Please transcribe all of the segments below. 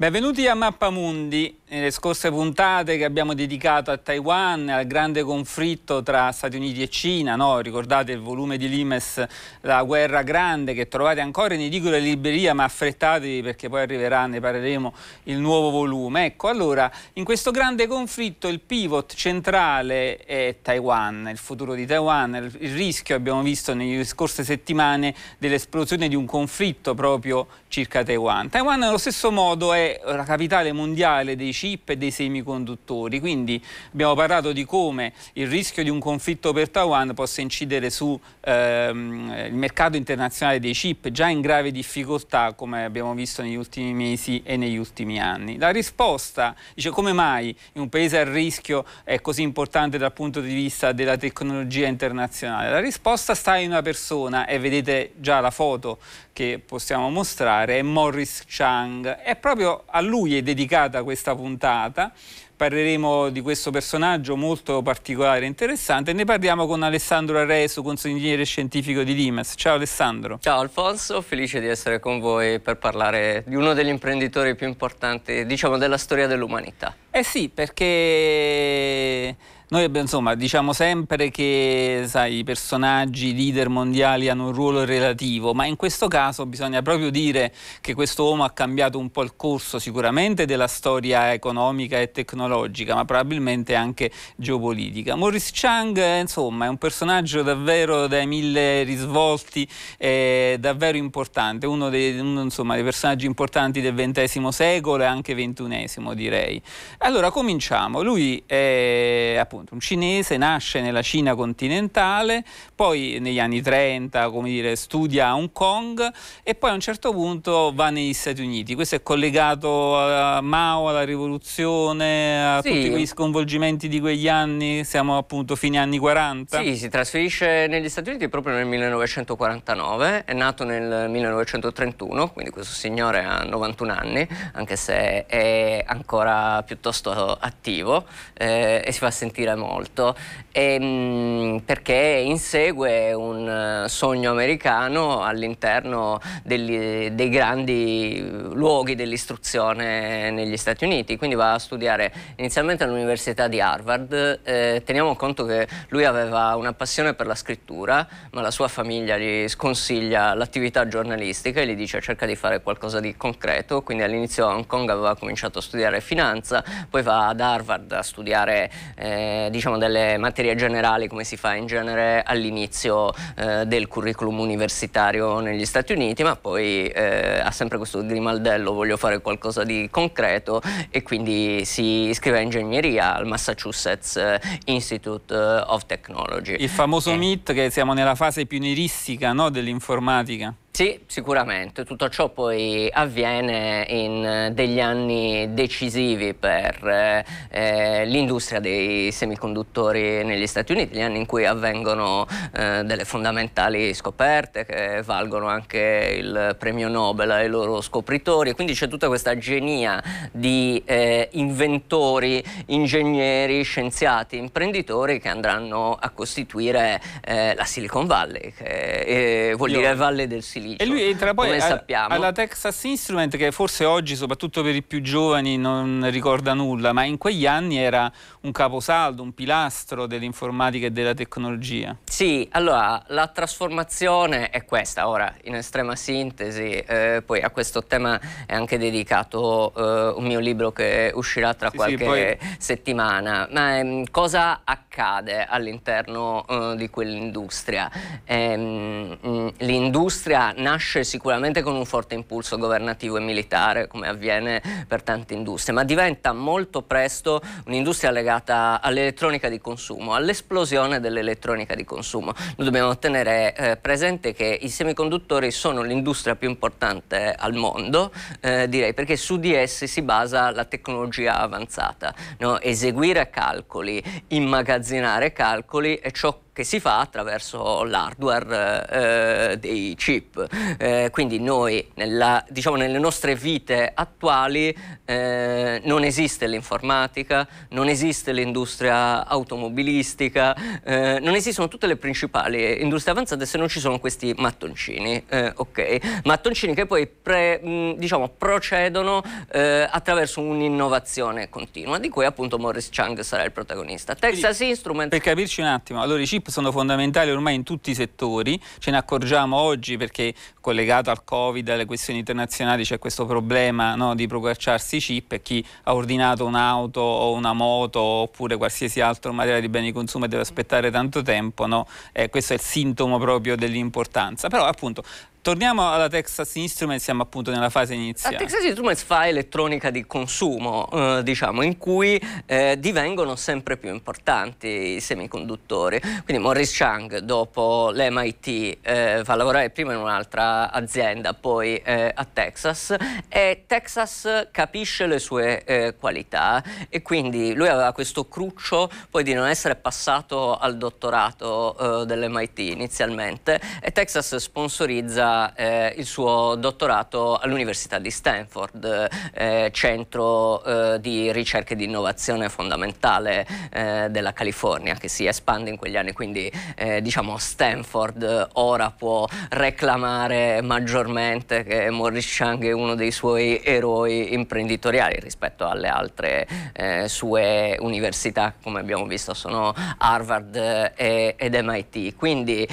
Benvenuti a Mappamundi. Nelle scorse puntate che abbiamo dedicato a Taiwan, al grande conflitto tra Stati Uniti e Cina, no? ricordate il volume di Limes La guerra grande che trovate ancora in edicola e libreria, ma affrettatevi perché poi arriverà, ne parleremo, il nuovo volume. Ecco, allora, in questo grande conflitto il pivot centrale è Taiwan, il futuro di Taiwan, il rischio abbiamo visto nelle scorse settimane dell'esplosione di un conflitto proprio circa Taiwan. Taiwan allo stesso modo è la capitale mondiale dei chip e dei semiconduttori, quindi abbiamo parlato di come il rischio di un conflitto per Taiwan possa incidere sul ehm, mercato internazionale dei chip, già in grave difficoltà come abbiamo visto negli ultimi mesi e negli ultimi anni. La risposta, dice come mai in un paese a rischio è così importante dal punto di vista della tecnologia internazionale? La risposta sta in una persona e vedete già la foto che possiamo mostrare, è Morris Chang, è proprio a lui è dedicata questa puntata. Parleremo di questo personaggio molto particolare e interessante. Ne parliamo con Alessandro Arresu, consigliere scientifico di Limes. Ciao Alessandro. Ciao Alfonso, felice di essere con voi per parlare di uno degli imprenditori più importanti, diciamo, della storia dell'umanità. Eh sì, perché noi insomma, diciamo sempre che sai, i personaggi, i leader mondiali hanno un ruolo relativo, ma in questo caso bisogna proprio dire che questo uomo ha cambiato un po' il corso sicuramente della storia economica e tecnologica, ma probabilmente anche geopolitica. Maurice Chang, eh, insomma, è un personaggio davvero dai mille risvolti, eh, davvero importante, uno dei, insomma, dei personaggi importanti del XX secolo e anche XXI direi. Allora cominciamo, lui è appunto appunto, un cinese nasce nella Cina continentale, poi negli anni 30 come dire, studia a Hong Kong e poi a un certo punto va negli Stati Uniti. Questo è collegato a Mao, alla rivoluzione, a sì. tutti quegli sconvolgimenti di quegli anni, siamo appunto fine anni 40. Sì, si trasferisce negli Stati Uniti proprio nel 1949, è nato nel 1931, quindi questo signore ha 91 anni, anche se è ancora piuttosto attivo eh, e si fa sentire stila molto ehm, perché insegue un eh, sogno americano all'interno degli, dei grandi luoghi dell'istruzione negli Stati Uniti, quindi va a studiare inizialmente all'Università di Harvard, eh, teniamo conto che lui aveva una passione per la scrittura, ma la sua famiglia gli sconsiglia l'attività giornalistica e gli dice cerca di fare qualcosa di concreto, quindi all'inizio a Hong Kong aveva cominciato a studiare finanza, poi va ad Harvard a studiare eh, diciamo delle materie generali come si fa in genere all'inizio eh, del curriculum universitario negli Stati Uniti, ma poi eh, ha sempre questo grimaldello, voglio fare qualcosa di concreto e quindi si iscrive a ingegneria al Massachusetts eh, Institute eh, of Technology. Il famoso eh. MIT che siamo nella fase pionieristica no, dell'informatica. Sì, sicuramente. Tutto ciò poi avviene in eh, degli anni decisivi per eh, eh, l'industria dei semiconduttori negli Stati Uniti, gli anni in cui avvengono eh, delle fondamentali scoperte che valgono anche il premio Nobel ai loro scopritori. Quindi c'è tutta questa genia di eh, inventori, ingegneri, scienziati, imprenditori che andranno a costituire eh, la Silicon Valley, che vuol dire Valle del Silicon edificio. E lui entra poi a, alla Texas Instrument che forse oggi, soprattutto per i più giovani, non ricorda nulla, ma in quegli anni era un caposaldo, un pilastro dell'informatica e della tecnologia. Sì, allora la trasformazione è questa, ora in estrema sintesi, eh, poi a questo tema è anche dedicato eh, un mio libro che uscirà tra sì, qualche sì, poi... settimana, ma ehm, cosa accade all'interno eh, di quell'industria? Ehm, mm, l'industria nasce sicuramente con un forte impulso governativo e militare, come avviene per tante industrie, ma diventa molto presto un'industria legata legata all'elettronica di consumo, all'esplosione dell'elettronica di consumo. Noi dobbiamo tenere eh, presente che i semiconduttori sono l'industria più importante al mondo, eh, direi perché su di essi si basa la tecnologia avanzata. No? Eseguire calcoli, immagazzinare calcoli è ciò che si fa attraverso l'hardware eh, dei chip. Eh, quindi noi nella, diciamo, nelle nostre vite attuali eh, non esiste l'informatica, non esiste l'industria automobilistica, eh, non esistono tutte le principali industrie avanzate se non ci sono questi mattoncini. Eh, okay. Mattoncini che poi pre, mh, diciamo, procedono eh, attraverso un'innovazione continua, di cui appunto Morris Chang sarà il protagonista. Texas Instruments. Per capirci un attimo, allora i chip sono fondamentali ormai in tutti i settori, ce ne accorgiamo oggi perché collegato al Covid, alle questioni internazionali c'è questo problema no, di procacciarsi i chip e chi ha ordinato un'auto o una moto oppure qualsiasi altro materiale di beni di consumo deve aspettare tanto tempo, no? eh, questo è il sintomo proprio dell'importanza. Però appunto Torniamo alla Texas Instruments, siamo appunto nella fase iniziale. La Texas Instruments fa elettronica di consumo, eh, diciamo, in cui eh, divengono sempre più importanti i semiconduttori. Quindi Morris Chang, dopo l'MIT, eh, va a lavorare prima in un'altra azienda, poi eh, a Texas, e Texas capisce le sue eh, qualità e quindi lui aveva questo cruccio poi di non essere passato al dottorato eh, dell'MIT inizialmente e Texas sponsorizza eh, il suo dottorato all'Università di Stanford, eh, centro eh, di ricerca e di innovazione fondamentale eh, della California che si espande in quegli anni, quindi eh, diciamo Stanford ora può reclamare maggiormente che Morris Chang è uno dei suoi eroi imprenditoriali rispetto alle altre eh, sue università, come abbiamo visto sono Harvard ed MIT. Quindi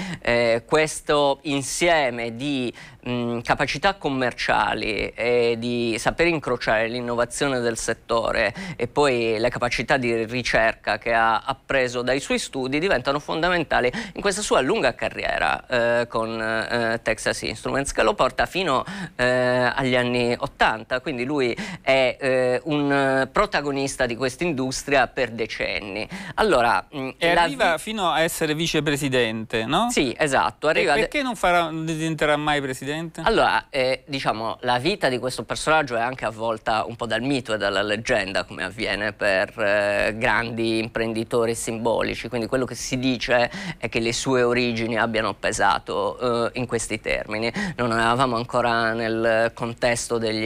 questo insieme di di mh, capacità commerciali e di saper incrociare l'innovazione del settore e poi le capacità di ricerca che ha appreso dai suoi studi diventano fondamentali in questa sua lunga carriera eh, con eh, Texas Instruments che lo porta fino eh, agli anni 80, quindi lui è eh, un protagonista di questa industria per decenni. Allora, mh, e arriva vi... fino a essere vicepresidente, no? Sì, esatto. Arriva e perché non farà, diventerà mai presidente? Allora, eh, diciamo, la vita di questo personaggio è anche avvolta un po' dal mito e dalla leggenda, come avviene per eh, grandi imprenditori simbolici, quindi quello che si dice è che le sue origini abbiano pesato eh, in questi termini. Non eravamo ancora nel contesto degli,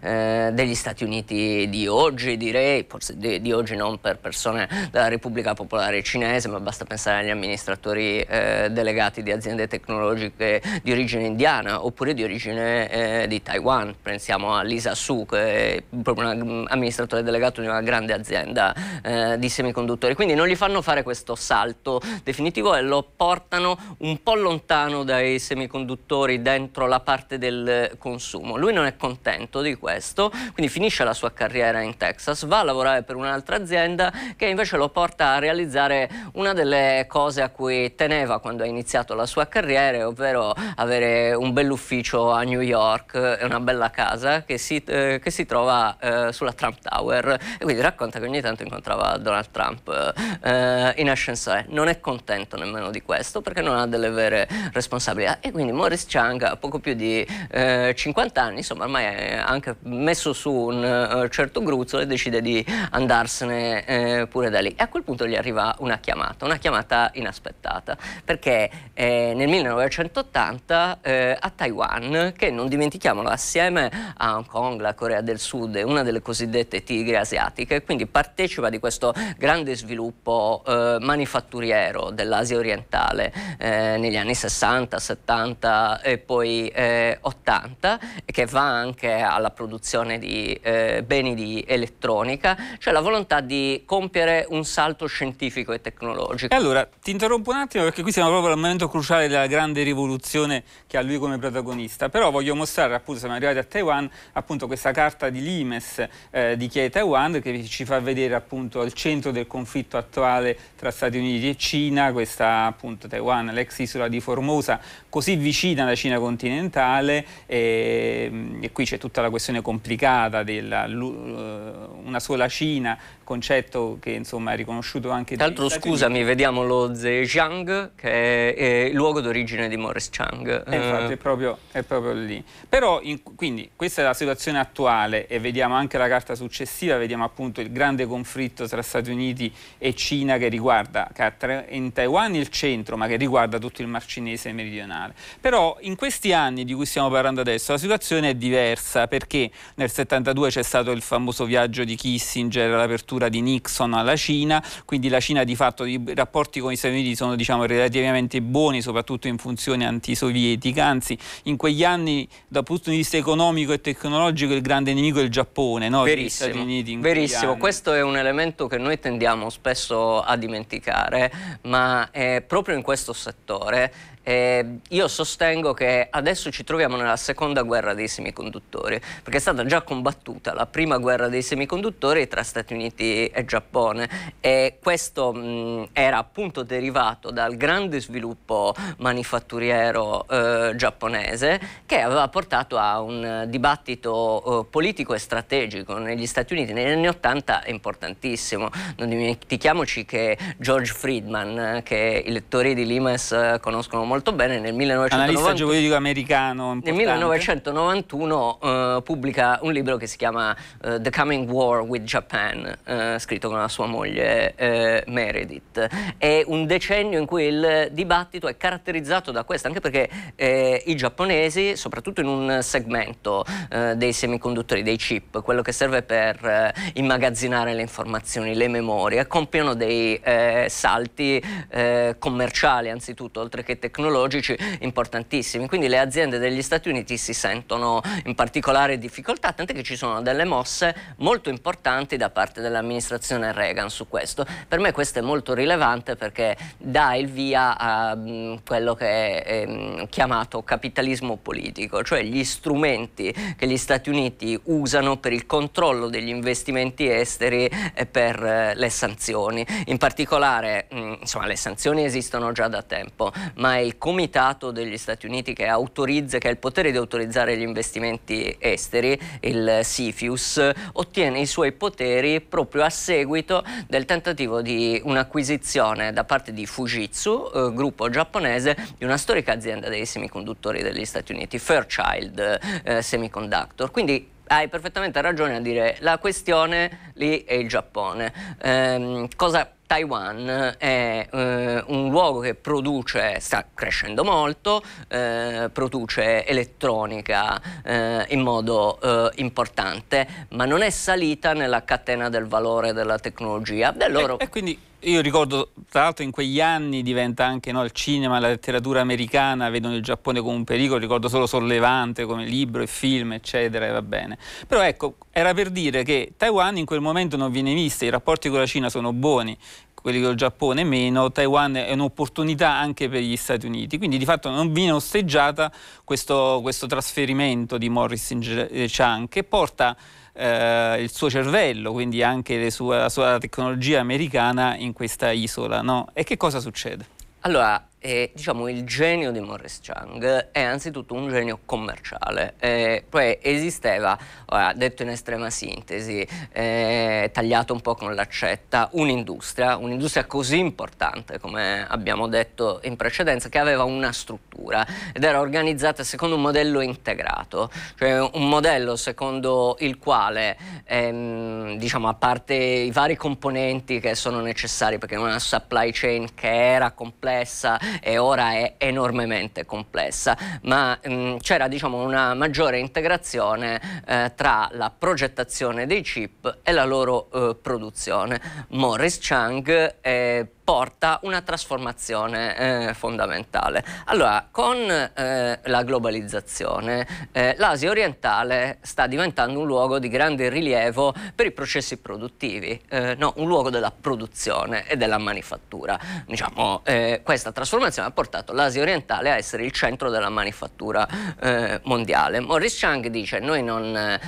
eh, degli Stati Uniti di oggi, direi, forse di, di, oggi non per persone della Repubblica Popolare Cinese, ma basta pensare agli amministratori eh, delegati di aziende tecnologiche di origine origine indiana oppure di origine eh, di Taiwan. Pensiamo a Lisa Su, che eh, è proprio un mm, amministratore delegato di una grande azienda eh, di semiconduttori. Quindi non gli fanno fare questo salto definitivo e lo portano un po' lontano dai semiconduttori dentro la parte del consumo. Lui non è contento di questo, quindi finisce la sua carriera in Texas, va a lavorare per un'altra azienda che invece lo porta a realizzare una delle cose a cui teneva quando ha iniziato la sua carriera, ovvero avere avere un bell'ufficio a New York e una bella casa che si, eh, che si trova eh, sulla Trump Tower e quindi racconta che ogni tanto incontrava Donald Trump eh, in ascensore. Non è contento nemmeno di questo perché non ha delle vere responsabilità e quindi Morris Chang ha poco più di 50 eh, anni, insomma ormai è anche messo su un uh, certo gruzzo e decide di andarsene eh, pure da lì. E a quel punto gli arriva una chiamata, una chiamata inaspettata perché nel 1980 eh, a Taiwan, che non dimentichiamolo, assieme a Hong Kong, la Corea del Sud, è una delle cosiddette tigri asiatiche, quindi partecipa di questo grande sviluppo eh, manifatturiero dell'Asia orientale eh, negli anni 60, 70 e poi 80, eh, che va anche alla produzione di eh, beni di elettronica, cioè la volontà di compiere un salto scientifico e tecnologico. E allora ti interrompo un attimo perché qui siamo proprio al momento cruciale della grande rivoluzione che ha lui come protagonista. Però voglio mostrare, appunto, siamo arrivati a Taiwan, appunto questa carta di Limes eh, di chi è Taiwan, che ci fa vedere appunto al centro del conflitto attuale tra Stati Uniti e Cina, questa appunto Taiwan, l'ex isola di Formosa, così vicina alla Cina continentale e, mm, e qui c'è tutta la questione complicata della eh, una sola Cina, concetto che insomma è riconosciuto anche da... Tra l'altro scusami, vediamo lo Zhejiang che è, è eh, il luogo d'origine di Morris Chang. Eh, infatti eh. è proprio, è proprio lì. Però in, quindi questa è la situazione attuale e vediamo anche la carta successiva, vediamo appunto il grande conflitto tra Stati Uniti e Cina che riguarda in Taiwan il centro ma che riguarda tutto il mar cinese meridionale. Però in questi anni di cui stiamo parlando adesso la situazione è diversa perché nel 72 c'è stato il famoso viaggio di Kissinger, l'apertura di Nixon alla Cina, quindi la Cina di fatto i rapporti con gli Stati Uniti sono diciamo relativamente buoni soprattutto in funzione antisovietiche politica, anzi in quegli anni dal punto di vista economico e tecnologico il grande nemico è il Giappone, no? Verissimo, Stati Uniti verissimo. questo è un elemento che noi tendiamo spesso a dimenticare, ma è proprio in questo settore eh, io sostengo che adesso ci troviamo nella seconda guerra dei semiconduttori, perché è stata già combattuta la prima guerra dei semiconduttori tra Stati Uniti e Giappone e questo mh, mm, era appunto derivato dal grande sviluppo manifatturiero eh, giapponese che aveva portato a un dibattito eh, politico e strategico negli Stati Uniti negli anni Ottanta importantissimo. Non dimentichiamoci che George Friedman, eh, che i lettori di Limes eh, conoscono molto, molto bene, nel 1991, americano, nel 1991 uh, eh, pubblica un libro che si chiama uh, The Coming War with Japan, uh, scritto con la sua moglie Meredith. È un decennio in cui il dibattito è caratterizzato da questo, anche perché i giapponesi, soprattutto in un segmento dei semiconduttori, dei chip, quello che serve per immagazzinare le informazioni, le memorie, compiono dei salti commerciali anzitutto, oltre che tecnologici tecnologici importantissimi. Quindi le aziende degli Stati Uniti si sentono in particolare difficoltà, tant'è che ci sono delle mosse molto importanti da parte dell'amministrazione Reagan su questo. Per me questo è molto rilevante perché dà il via a mm, quello che è ehm, chiamato capitalismo politico, cioè gli strumenti che gli Stati Uniti usano per il controllo degli investimenti esteri e per eh, le sanzioni. In particolare, mm, insomma, le sanzioni esistono già da tempo, ma il comitato degli Stati Uniti che, autorizza, che ha il potere di autorizzare gli investimenti esteri, il CFIUS, ottiene i suoi poteri proprio a seguito del tentativo di un'acquisizione da parte di Fujitsu, eh, gruppo giapponese, di una storica azienda dei semiconduttori degli Stati Uniti, Fairchild eh, Semiconductor. Quindi hai perfettamente ragione a dire la questione lì è il Giappone. Ehm, cosa Taiwan è eh, un luogo che produce, sta crescendo molto, eh, produce elettronica eh, in modo eh, importante, ma non è salita nella catena del valore della tecnologia. Beh, loro... e, e quindi io ricordo, tra l'altro in quegli anni diventa anche no, il cinema, la letteratura americana, vedono il Giappone come un pericolo, ricordo solo Sollevante come libro e film, eccetera, e va bene. Però ecco, era per dire che Taiwan in quel momento non viene vista, i rapporti con la Cina sono buoni, quelli con il Giappone meno, Taiwan è un'opportunità anche per gli Stati Uniti, quindi di fatto non viene osteggiata questo, questo trasferimento di Morris in eh, Chang che porta eh, il suo cervello, quindi anche sue, la sua tecnologia americana in questa isola. No? E che cosa succede? Allora, eh, diciamo, il genio di Morris Chang è anzitutto un genio commerciale, eh, cioè esisteva, ora, detto in estrema sintesi, eh, tagliato un po' con l'accetta, un'industria, un'industria così importante come abbiamo detto in precedenza, che aveva una struttura ed era organizzata secondo un modello integrato, cioè un modello secondo il quale, ehm, diciamo, a parte i vari componenti che sono necessari, perché una supply chain che era complessa, e ora è enormemente complessa, ma mh, mm, c'era diciamo, una maggiore integrazione eh, tra la progettazione dei chip e la loro eh, produzione. Morris Chang eh, porta una trasformazione eh, fondamentale. Allora, con eh, la globalizzazione, eh, l'Asia orientale sta diventando un luogo di grande rilievo per i processi produttivi, eh, no, un luogo della produzione e della manifattura. Diciamo, eh, questa trasformazione ha portato l'Asia orientale a essere il centro della manifattura eh, mondiale. Morris Chang dice, noi, non,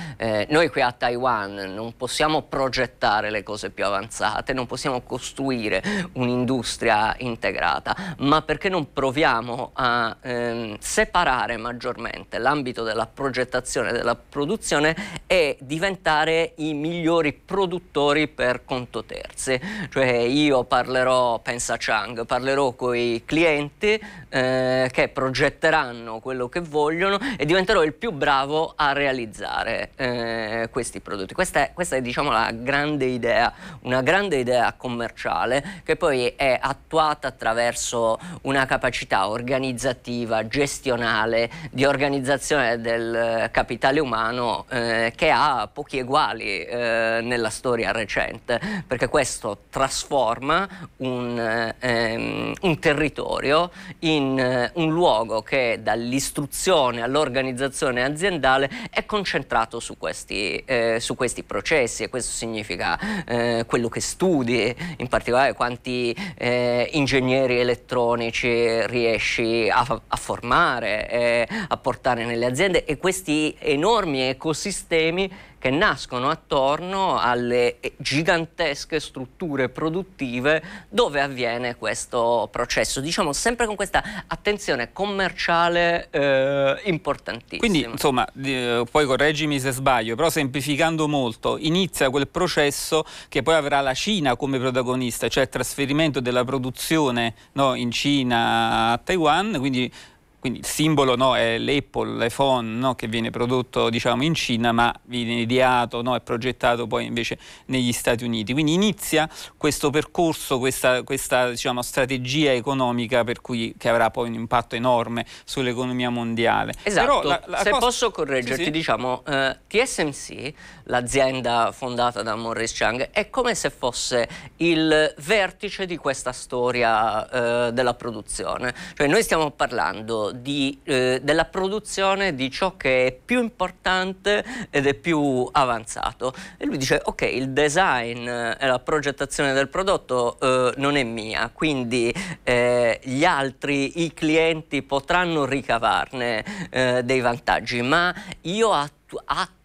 noi qui a Taiwan non possiamo progettare le cose più avanzate, non possiamo costruire un un'industria integrata, ma perché non proviamo a ehm, separare maggiormente l'ambito della progettazione e della produzione e diventare i migliori produttori per conto terzi. Cioè io parlerò, pensa Chang, parlerò con i clienti eh, che progetteranno quello che vogliono e diventerò il più bravo a realizzare eh, questi prodotti. Questa è, questa è diciamo la grande idea, una grande idea commerciale che poi poi è attuata attraverso una capacità organizzativa, gestionale, di organizzazione del eh, capitale umano eh, che ha pochi eguali eh, nella storia recente, perché questo trasforma un, ehm, un territorio in eh, un luogo che dall'istruzione all'organizzazione aziendale è concentrato su questi, eh, su questi processi e questo significa eh, quello che studi, in particolare quanti eh, ingegneri elettronici riesci a, a formare, eh, a portare nelle aziende e questi enormi ecosistemi che nascono attorno alle gigantesche strutture produttive dove avviene questo processo, diciamo sempre con questa attenzione commerciale eh, importantissima. Quindi insomma, eh, poi correggimi se sbaglio, però semplificando molto, inizia quel processo che poi avrà la Cina come protagonista, cioè il trasferimento della produzione no, in Cina a Taiwan, quindi quindi il simbolo no, è l'Apple, l'iPhone no, che viene prodotto diciamo, in Cina ma viene ideato no, e progettato poi invece negli Stati Uniti. Quindi inizia questo percorso, questa, questa diciamo, strategia economica cui, che avrà poi un impatto enorme sull'economia mondiale. Esatto, la, la se cosa... posso correggerti, sì, sì. diciamo eh, TSMC l'azienda fondata da Morris Chang, è come se fosse il vertice di questa storia eh, della produzione. Cioè noi stiamo parlando di, eh, della produzione di ciò che è più importante ed è più avanzato. E lui dice ok, il design eh, e la progettazione del prodotto eh, non è mia, quindi eh, gli altri, i clienti potranno ricavarne eh, dei vantaggi, ma io attuo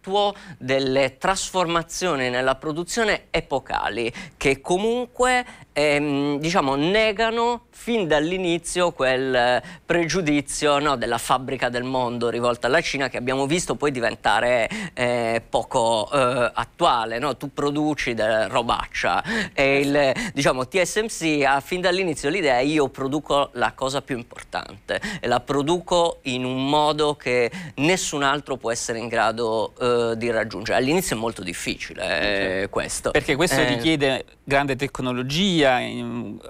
effettuò delle trasformazioni nella produzione epocali che comunque ehm, diciamo, negano fin dall'inizio quel eh, pregiudizio no, della fabbrica del mondo rivolta alla Cina che abbiamo visto poi diventare eh, poco eh, attuale. No? Tu produci della robaccia e il diciamo, TSMC ha fin dall'inizio l'idea io produco la cosa più importante e la produco in un modo che nessun altro può essere in grado eh, di raggiungere. All'inizio è molto difficile eh, certo. questo. Perché questo eh, richiede grande tecnologia,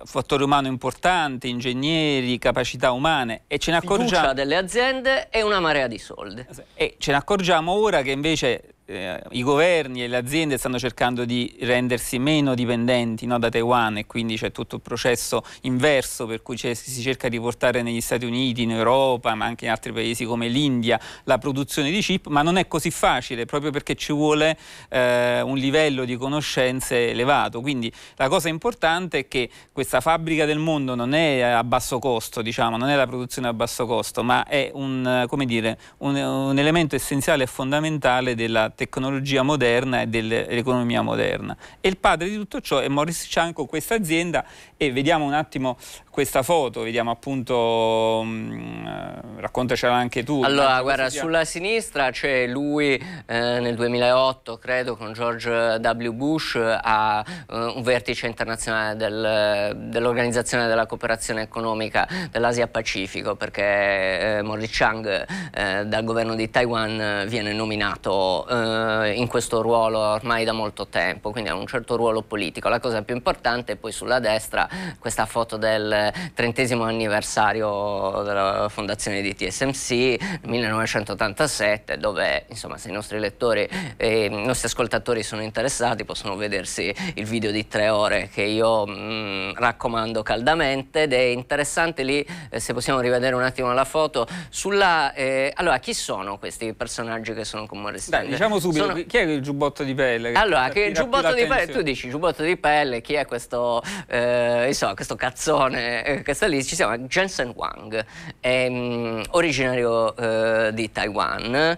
fattore umano importante, ingegneri, capacità umane e ce ne accorgiamo... delle aziende e una marea di soldi. Eh, e ce ne accorgiamo ora che invece eh, i governi e le aziende stanno cercando di rendersi meno dipendenti no, da Taiwan e quindi c'è tutto il processo inverso per cui si cerca di portare negli Stati Uniti, in Europa, ma anche in altri paesi come l'India la produzione di chip, ma non è così facile proprio perché ci vuole eh, un livello di conoscenze elevato. Quindi la cosa importante è che questa fabbrica del mondo non è a basso costo, diciamo, non è la produzione a basso costo, ma è un, dire, un, un elemento essenziale e fondamentale della tecnologia moderna e dell'economia moderna. E il padre di tutto ciò è Morris Chang con questa azienda e vediamo un attimo questa foto, vediamo appunto, mh, mm, eh, raccontacela anche tu. Allora, guarda, sulla sinistra c'è lui eh, nel 2008, credo, con George W. Bush a eh, un vertice internazionale del, dell'Organizzazione della Cooperazione Economica dell'Asia-Pacifico, perché eh, Morris Chang eh, dal governo di Taiwan eh, viene nominato eh, in questo ruolo ormai da molto tempo, quindi ha un certo ruolo politico. La cosa più importante è poi sulla destra questa foto del trentesimo anniversario della fondazione di TSMC, 1987, dove insomma se i nostri lettori e i nostri ascoltatori sono interessati possono vedersi il video di tre ore che io mh, mm, raccomando caldamente ed è interessante lì eh, se possiamo rivedere un attimo la foto sulla eh, allora chi sono questi personaggi che sono commorestati? Beh, diciamo Diciamo subito, sono... chi è il giubbotto di pelle? Che allora, che il giubbotto di pelle, tu dici giubbotto di pelle, chi è questo, eh, so, questo cazzone eh, lì? Ci chiama Jensen Wang, ehm, originario eh, di Taiwan,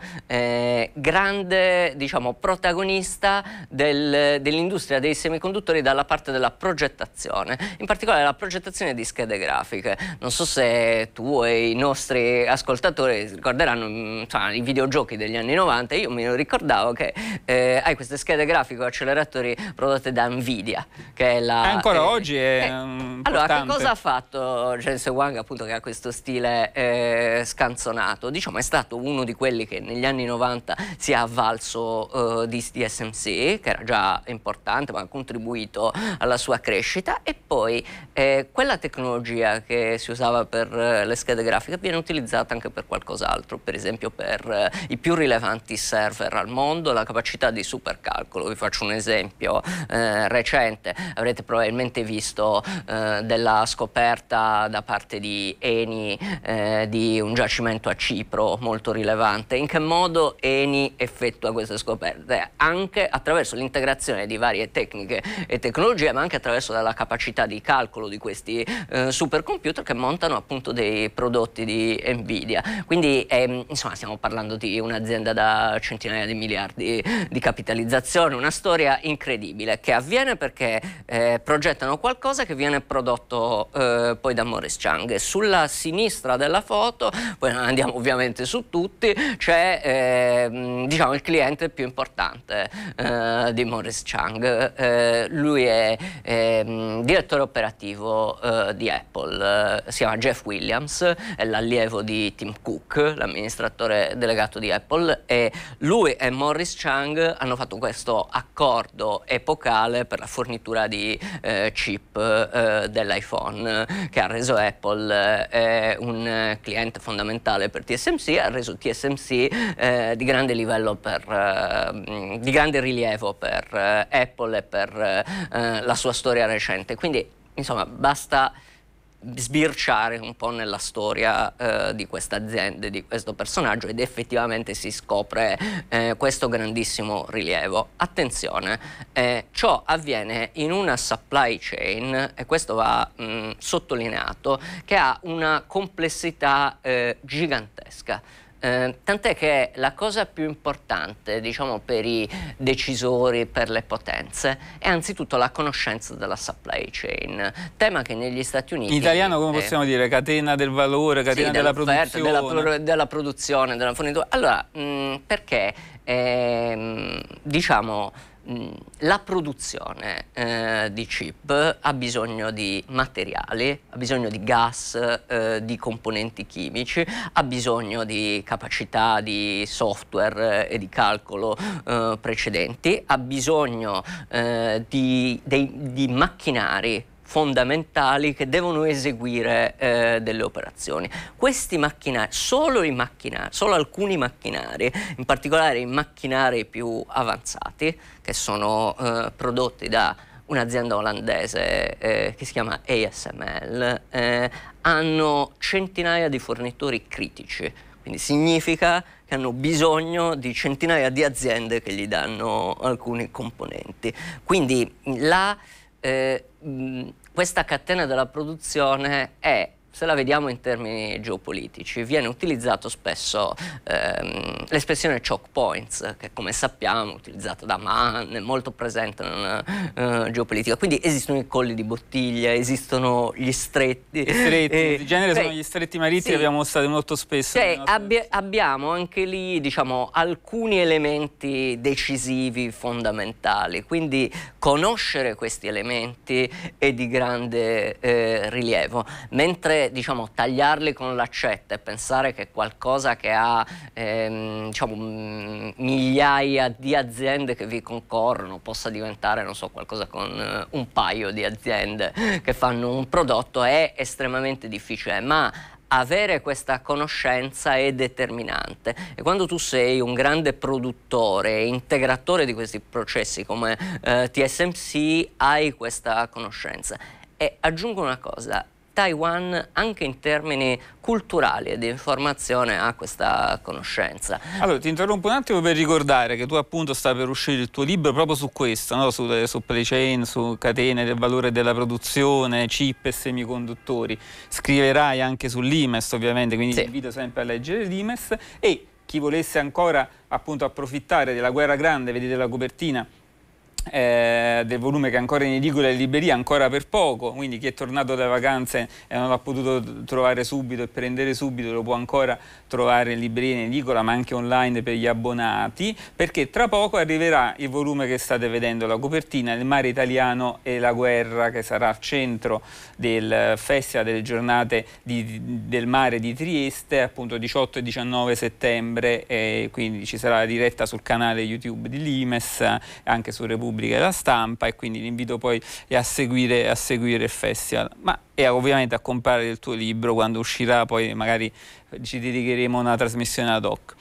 grande diciamo, protagonista del, dell'industria dei semiconduttori dalla parte della progettazione, in particolare la progettazione di schede grafiche. Non so se tu e i nostri ascoltatori ricorderanno cioè, i videogiochi degli anni 90, io me lo ricordo ricordavo che eh, hai queste schede grafiche o acceleratori prodotte da Nvidia, che è la... Ancora eh, oggi è... Eh, mm, allora, che cosa ha fatto James Wang, appunto, che ha questo stile eh, scanzonato? Diciamo, è stato uno di quelli che negli anni 90 si è avvalso eh, di, di SMC, che era già importante, ma ha contribuito alla sua crescita, e poi eh, quella tecnologia che si usava per le schede grafiche viene utilizzata anche per qualcos'altro, per esempio per i più rilevanti server al mondo mondo la capacità di supercalcolo. Vi faccio un esempio eh, recente, avrete probabilmente visto eh, della scoperta da parte di Eni eh, di un giacimento a Cipro molto rilevante. In che modo Eni effettua queste scoperte? Anche attraverso l'integrazione di varie tecniche e tecnologie, ma anche attraverso la capacità di calcolo di questi eh, supercomputer che montano appunto dei prodotti di Nvidia. Quindi ehm, insomma stiamo parlando di un'azienda da centinaia di miliardi di capitalizzazione, una storia incredibile che avviene perché eh, progettano qualcosa che viene prodotto eh, poi da Morris Chang. Sulla sinistra della foto, poi non andiamo ovviamente su tutti, c'è eh, diciamo, il cliente più importante eh, di Morris Chang. Eh, lui è ehm, direttore operativo eh, di Apple, si chiama Jeff Williams, è l'allievo di Tim Cook, l'amministratore delegato di Apple e lui è Morris Chang hanno fatto questo accordo epocale per la fornitura di eh, chip eh, dell'iPhone che ha reso Apple eh, un cliente fondamentale per TSMC, ha reso TSMC eh, di grande livello per, eh, di grande rilievo per eh, Apple e per la sua storia recente. Quindi insomma basta sbirciare un po' nella storia eh, di questa azienda, di questo personaggio ed effettivamente si scopre eh, questo grandissimo rilievo. Attenzione, eh, ciò avviene in una supply chain e questo va mh, mm, sottolineato che ha una complessità eh, gigantesca. Eh, tant'è che la cosa più importante, diciamo, per i decisori, per le potenze, è anzitutto la conoscenza della supply chain, tema che negli Stati Uniti... In italiano come possiamo dire? Catena del valore, catena sì, della, produzione. Della, pro, della produzione, della fornitura. Allora, mh, perché, eh, diciamo Mm. la produzione eh, di chip ha bisogno di materiali, ha bisogno di gas, eh, di componenti chimici, ha bisogno di capacità di software eh, e di calcolo eh, precedenti, ha bisogno eh, di, dei, di macchinari fondamentali che devono eseguire eh, delle operazioni. Questi macchinari, solo, i macchinari, solo alcuni macchinari, in particolare i macchinari più avanzati, che sono eh, prodotti da un'azienda olandese eh, che si chiama ASML, eh, hanno centinaia di fornitori critici, quindi significa che hanno bisogno di centinaia di aziende che gli danno alcuni componenti. Quindi la eh, questa catena della produzione è se la vediamo in termini geopolitici, viene utilizzato spesso ehm, l'espressione choke points, che come sappiamo è utilizzata da Mann, è molto presente nella eh, geopolitica. Quindi esistono i colli di bottiglia, esistono gli stretti. Gli stretti, eh, di genere cioè, sono gli stretti marittimi, sì, abbiamo mostrato molto spesso. Cioè, abbi- abbiamo anche lì diciamo, alcuni elementi decisivi, fondamentali, quindi conoscere questi elementi è di grande eh, rilievo. Mentre diciamo, tagliarli con l'accetta e pensare che qualcosa che ha ehm, diciamo, migliaia di aziende che vi concorrono possa diventare so, qualcosa con eh, un paio di aziende che fanno un prodotto è estremamente difficile, ma avere questa conoscenza è determinante e quando tu sei un grande produttore e integratore di questi processi come eh, TSMC hai questa conoscenza e aggiungo una cosa Taiwan anche in termini culturali e di informazione a questa conoscenza. Allora ti interrompo un attimo per ricordare che tu appunto sta per uscire il tuo libro proprio su questo, no? su, eh, su chain, su catene del valore della produzione, chip e semiconduttori. Scriverai anche su Limes ovviamente, quindi sì. ti invito sempre a leggere Limes e chi volesse ancora appunto approfittare della guerra grande, vedete la copertina, eh, del volume che ancora in edicola e in libreria, ancora per poco, quindi chi è tornato dalle vacanze e eh, non l'ha potuto trovare subito e prendere subito lo può ancora trovare in libreria, in edicola, ma anche online per gli abbonati, perché tra poco arriverà il volume che state vedendo, la copertina, Il mare italiano e la guerra, che sarà al centro del Festival delle giornate di, del mare di Trieste, appunto 18 e 19 settembre, e quindi ci sarà la diretta sul canale YouTube di Limes, anche su Repubblica pubblica e la stampa e quindi l'invito poi a seguire, a seguire il festival. Ma e ovviamente a comprare il tuo libro quando uscirà, poi magari ci dedicheremo a una trasmissione ad hoc.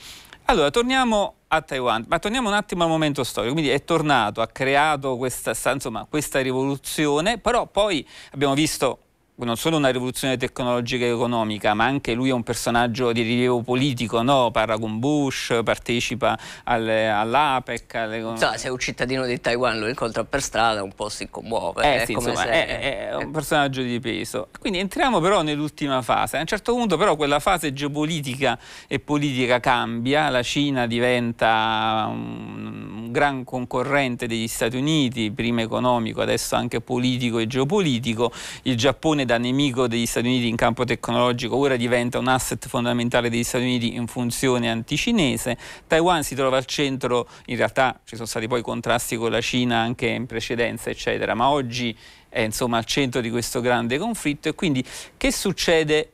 Allora, torniamo a Taiwan, ma torniamo un attimo al momento storico, quindi è tornato, ha creato questa, insomma, questa rivoluzione, però poi abbiamo visto non solo una rivoluzione tecnologica e economica, ma anche lui è un personaggio di rilievo politico, no? parla con Bush, partecipa alle, all'APEC. Alle... Insomma, se un cittadino di Taiwan lo incontra per strada, un po' si commuove. Eh, è, sì, insomma, se... è, è, un eh. personaggio di peso. Quindi entriamo però nell'ultima fase. A un certo punto però quella fase geopolitica e politica cambia, la Cina diventa un gran concorrente degli Stati Uniti, prima economico, adesso anche politico e geopolitico, il Giappone da nemico degli Stati Uniti in campo tecnologico ora diventa un asset fondamentale degli Stati Uniti in funzione anticinese. Taiwan si trova al centro, in realtà ci sono stati poi contrasti con la Cina anche in precedenza, eccetera, ma oggi è insomma al centro di questo grande conflitto e quindi che succede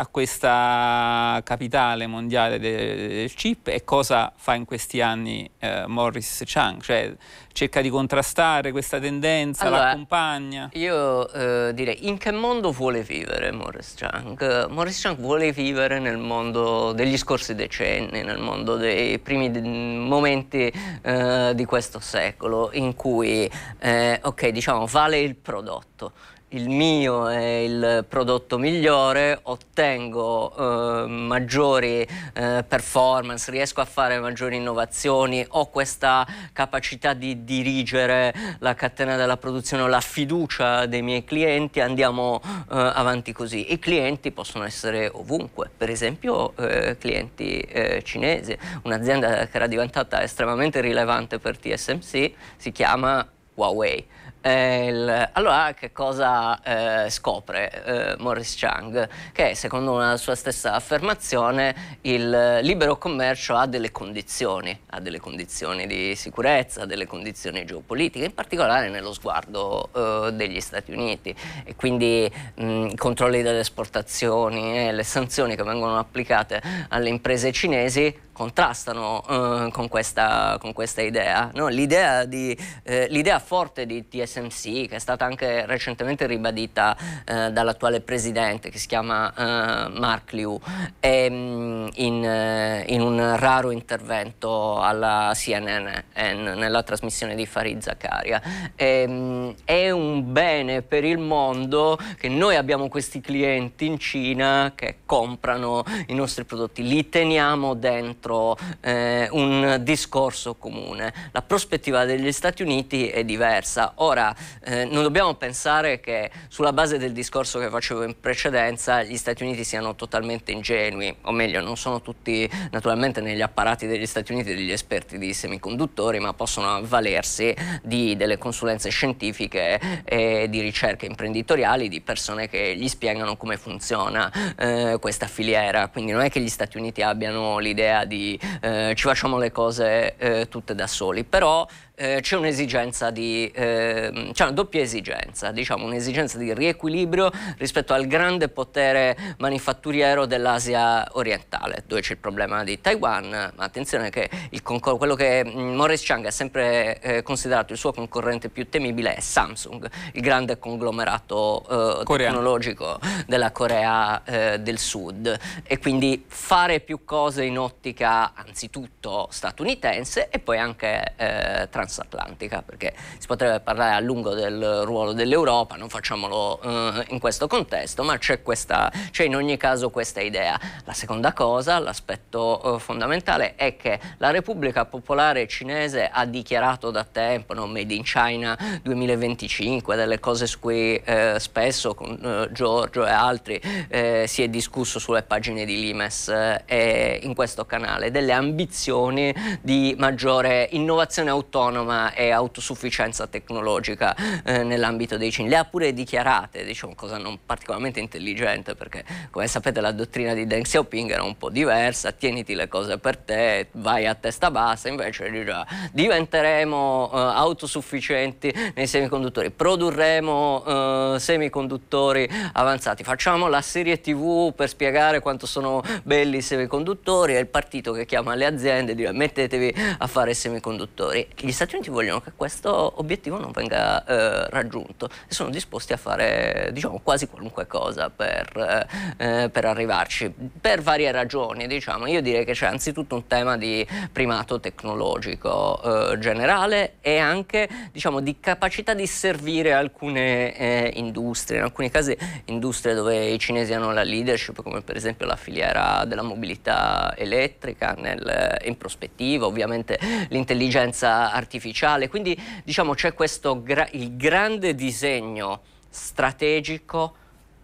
a questa capitale mondiale del chip e cosa fa in questi anni eh, Morris Chang, cioè cerca di contrastare questa tendenza, allora, l'accompagna. Io eh, direi in che mondo vuole vivere Morris Chang? Morris Chang vuole vivere nel mondo degli scorsi decenni, nel mondo dei primi momenti eh, di questo secolo in cui eh, ok, diciamo, vale il prodotto il mio è il prodotto migliore, ottengo eh, maggiori eh, performance, riesco a fare maggiori innovazioni, ho questa capacità di dirigere la catena della produzione, ho la fiducia dei miei clienti, andiamo eh, avanti così. I clienti possono essere ovunque, per esempio eh, clienti eh, cinesi, un'azienda che era diventata estremamente rilevante per TSMC si chiama Huawei il, allora che cosa eh, scopre eh, Morris Chang? Che secondo una sua stessa affermazione il libero commercio ha delle condizioni, ha delle condizioni di sicurezza, delle condizioni geopolitiche, in particolare nello sguardo eh, degli Stati Uniti e quindi mh, mm, i controlli delle esportazioni e le sanzioni che vengono applicate alle imprese cinesi contrastano eh, con, questa, con, questa, idea. No? L'idea, di, eh, l'idea, forte di TSMC, che è stata anche recentemente ribadita eh, dall'attuale presidente, che si chiama eh, Mark Liu, è, ehm, in, eh, in, un raro intervento alla CNN eh, nella trasmissione di Farid Zakaria, è, ehm, è un bene per il mondo che noi abbiamo questi clienti in Cina che comprano i nostri prodotti, li teniamo dentro dentro eh, un discorso comune. La prospettiva degli Stati Uniti è diversa. Ora, eh, non dobbiamo pensare che sulla base del discorso che facevo in precedenza gli Stati Uniti siano totalmente ingenui, o meglio, non sono tutti naturalmente negli apparati degli Stati Uniti degli esperti di semiconduttori, ma possono avvalersi di delle consulenze scientifiche e di ricerche imprenditoriali di persone che gli spiegano come funziona eh, questa filiera. Quindi non è che gli Stati Uniti abbiano l'idea di creativi, eh, ci facciamo le cose eh, tutte da soli, però eh, c'è un'esigenza di, eh, c'è una doppia esigenza, diciamo un'esigenza di riequilibrio rispetto al grande potere manifatturiero dell'Asia orientale, dove c'è il problema di Taiwan, ma attenzione che concor- quello che mm, Morris Chang ha sempre eh, considerato il suo concorrente più temibile è Samsung, il grande conglomerato eh, tecnologico della Corea eh, del Sud e quindi fare più cose in ottica anzitutto statunitense e poi anche eh, transazionale transatlantica, perché si potrebbe parlare a lungo del ruolo dell'Europa, non facciamolo eh, in questo contesto, ma c'è, questa, c'è, in ogni caso questa idea. La seconda cosa, l'aspetto eh, fondamentale, è che la Repubblica Popolare Cinese ha dichiarato da tempo, no, Made in China 2025, delle cose su cui eh, spesso con eh, Giorgio e altri eh, si è discusso sulle pagine di Limes eh, e in questo canale, delle ambizioni di maggiore innovazione autonoma autonoma e autosufficienza tecnologica eh, nell'ambito dei cini. Le ha pure dichiarate, diciamo, cosa non particolarmente intelligente perché come sapete la dottrina di Deng Xiaoping era un po' diversa, tieniti le cose per te, vai a testa bassa, invece diciamo, diventeremo eh, autosufficienti nei semiconduttori, produrremo eh, semiconduttori avanzati, facciamo la serie tv per spiegare quanto sono belli i semiconduttori, è il partito che chiama le aziende e dice mettetevi a fare semiconduttori. Gli Stati Uniti vogliono che questo obiettivo non venga eh, raggiunto e sono disposti a fare diciamo, quasi qualunque cosa per, eh, per, arrivarci, per varie ragioni. Diciamo. Io direi che c'è anzitutto un tema di primato tecnologico eh, generale e anche diciamo, di capacità di servire alcune eh, industrie, in alcuni casi industrie dove i cinesi hanno la leadership, come per esempio la filiera della mobilità elettrica, nel, in prospettiva ovviamente l'intelligenza artificiale artificiale, quindi diciamo c'è questo gra- il grande disegno strategico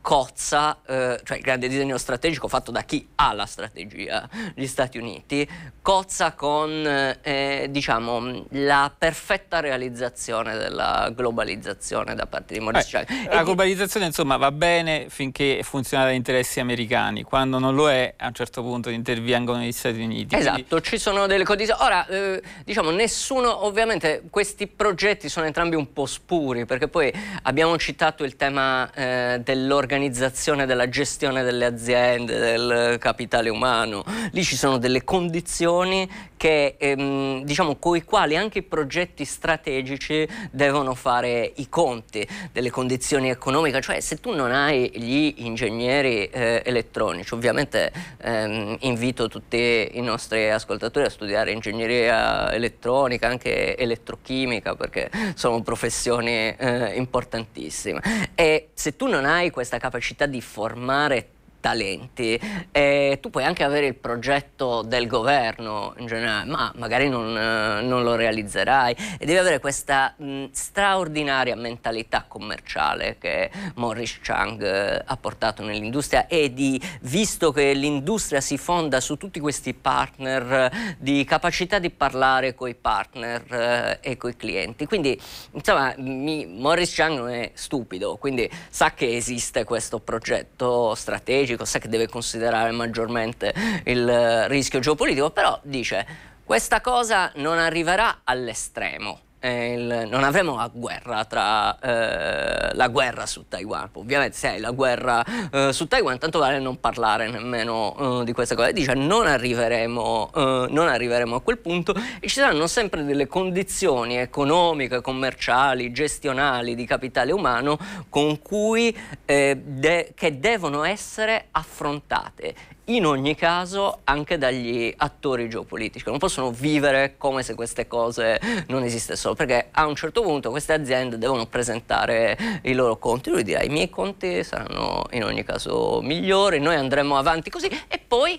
cozza, eh, cioè il grande disegno strategico fatto da chi ha la strategia, gli Stati Uniti, cozza con eh, diciamo, la perfetta realizzazione della globalizzazione da parte di Maurizio eh, La e globalizzazione insomma va bene finché funziona da interessi americani, quando non lo è a un certo punto intervengono gli Stati Uniti. Esatto, quindi... ci sono delle condizioni. Ora, eh, diciamo, nessuno, ovviamente questi progetti sono entrambi un po' spuri, perché poi abbiamo citato il tema eh, dell'organizzazione dell'organizzazione, della gestione delle aziende, del capitale umano. Lì ci sono delle condizioni che, ehm, diciamo, con i quali anche i progetti strategici devono fare i conti, delle condizioni economiche. Cioè, se tu non hai gli ingegneri eh, elettronici, ovviamente ehm, invito tutti i nostri ascoltatori a studiare ingegneria elettronica, anche elettrochimica, perché sono professioni eh, importantissime. E se tu non hai questa capacità di formare talenti. Eh, tu puoi anche avere il progetto del governo in generale, ma magari non, eh, non lo realizzerai e devi avere questa mh, straordinaria mentalità commerciale che Morris Chang eh, ha portato nell'industria e di, visto che l'industria si fonda su tutti questi partner, di capacità di parlare coi partner eh, e coi clienti. Quindi, insomma, mi, Morris Chang non è stupido, quindi sa che esiste questo progetto strategico strategico, sa che deve considerare maggiormente il eh, rischio geopolitico, però dice questa cosa non arriverà all'estremo, il, non avremo la guerra, tra, eh, la guerra su Taiwan. Ovviamente se hai la guerra eh, su Taiwan, tanto vale non parlare nemmeno eh, di questa cosa. Dice non arriveremo, eh, non arriveremo a quel punto e ci saranno sempre delle condizioni economiche, commerciali, gestionali, di capitale umano con cui, eh, de- che devono essere affrontate in ogni caso anche dagli attori geopolitici, non possono vivere come se queste cose non esistessero, perché a un certo punto queste aziende devono presentare i loro conti, lui dirà i miei conti saranno in ogni caso migliori, noi andremo avanti così e poi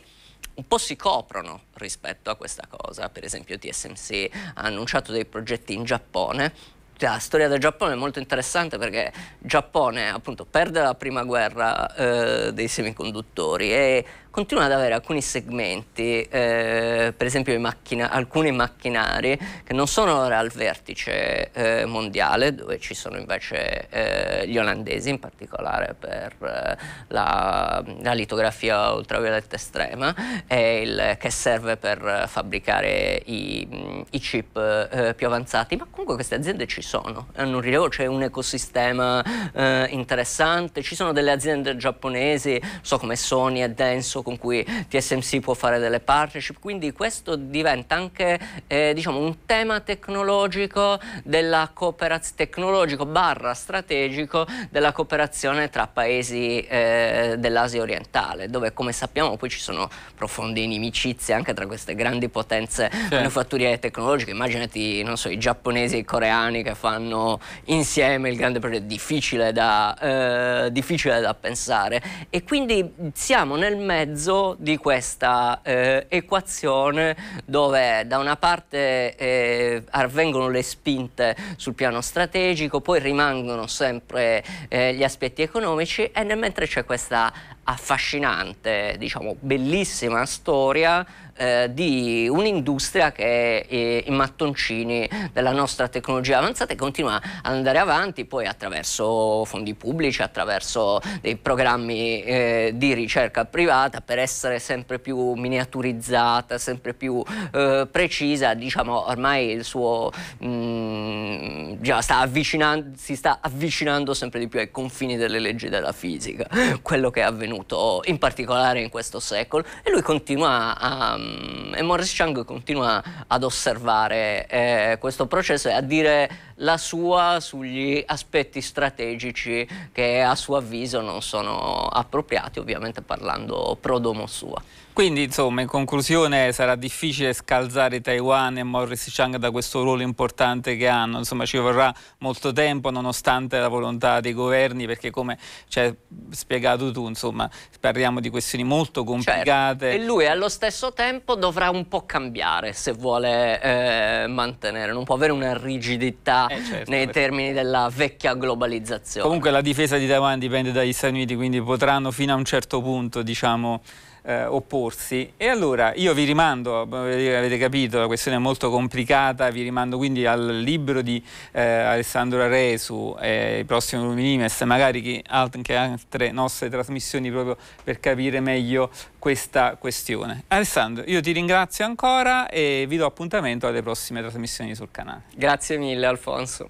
un po' si coprono rispetto a questa cosa, per esempio TSMC ha annunciato dei progetti in Giappone la storia del Giappone è molto interessante perché il Giappone appunto perde la prima guerra eh, dei semiconduttori e continuano ad avere alcuni segmenti, eh, per esempio macchina, alcuni macchinari che non sono ora al vertice eh, mondiale, dove ci sono invece eh, gli olandesi in particolare per eh, la, la, litografia ultravioletta estrema il, che serve per fabbricare i, i chip eh, più avanzati, ma comunque queste aziende ci sono, hanno un rilievo, c'è un ecosistema eh, interessante, ci sono delle aziende giapponesi, so come Sony e Denso con cui TSMC può fare delle partnership, quindi questo diventa anche eh, diciamo, un tema tecnologico della cooperazione tecnologico barra strategico della cooperazione tra paesi eh, dell'Asia orientale, dove come sappiamo poi ci sono profonde inimicizie anche tra queste grandi potenze certo. manufatturiere tecnologiche. Immaginati, non so, i giapponesi e i coreani che fanno insieme il grande progetto, difficile da, eh, difficile da pensare. E quindi siamo nel mezzo mezzo di questa eh, equazione dove da una parte eh, avvengono le spinte sul piano strategico, poi rimangono sempre eh, gli aspetti economici e nel mentre c'è questa affascinante, diciamo bellissima storia eh, di un'industria che eh, i mattoncini della nostra tecnologia avanzata e continua ad andare avanti poi attraverso fondi pubblici, attraverso dei programmi eh, di ricerca privata per essere sempre più miniaturizzata, sempre più eh, precisa, diciamo ormai il suo mh, mm, già sta avvicinando, si sta avvicinando sempre di più ai confini delle leggi della fisica, quello che è avvenuto avvenuto in particolare in questo secolo e lui continua a, mm, e Morris Chang continua ad osservare eh, questo processo e a dire la sua sugli aspetti strategici che a suo avviso non sono appropriati, ovviamente parlando pro domo sua. Quindi insomma in conclusione sarà difficile scalzare Taiwan e Morris Chang da questo ruolo importante che hanno, insomma ci vorrà molto tempo nonostante la volontà dei governi perché come ci hai spiegato tu insomma parliamo di questioni molto certo. complicate. Certo. E lui allo stesso tempo dovrà un po' cambiare se vuole eh, mantenere, non può avere una rigidità eh, certo, nei perché... termini della vecchia globalizzazione. Comunque la difesa di Taiwan dipende dagli Stati Uniti, quindi potranno fino a un certo punto, diciamo, eh, opporsi. E allora io vi rimando, eh, eh, avete capito, la questione è molto complicata, vi rimando quindi al libro di eh, Alessandro Aresu, eh, i prossimi Luminimes, magari anche altre nostre trasmissioni proprio per capire meglio questa questione. Alessandro, io ti ringrazio ancora e vi do appuntamento alle prossime trasmissioni sul canale. Grazie mille Alfonso.